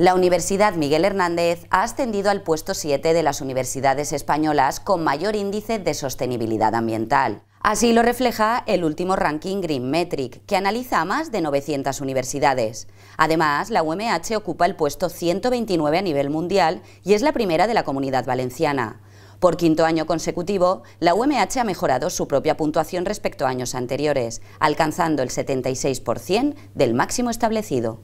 La Universidad Miguel Hernández ha ascendido al puesto 7 de las universidades españolas con mayor índice de sostenibilidad ambiental. Así lo refleja el último ranking Green Metric, que analiza a más de 900 universidades. Además, la UMH ocupa el puesto 129 a nivel mundial y es la primera de la comunidad valenciana. Por quinto año consecutivo, la UMH ha mejorado su propia puntuación respecto a años anteriores, alcanzando el 76% del máximo establecido.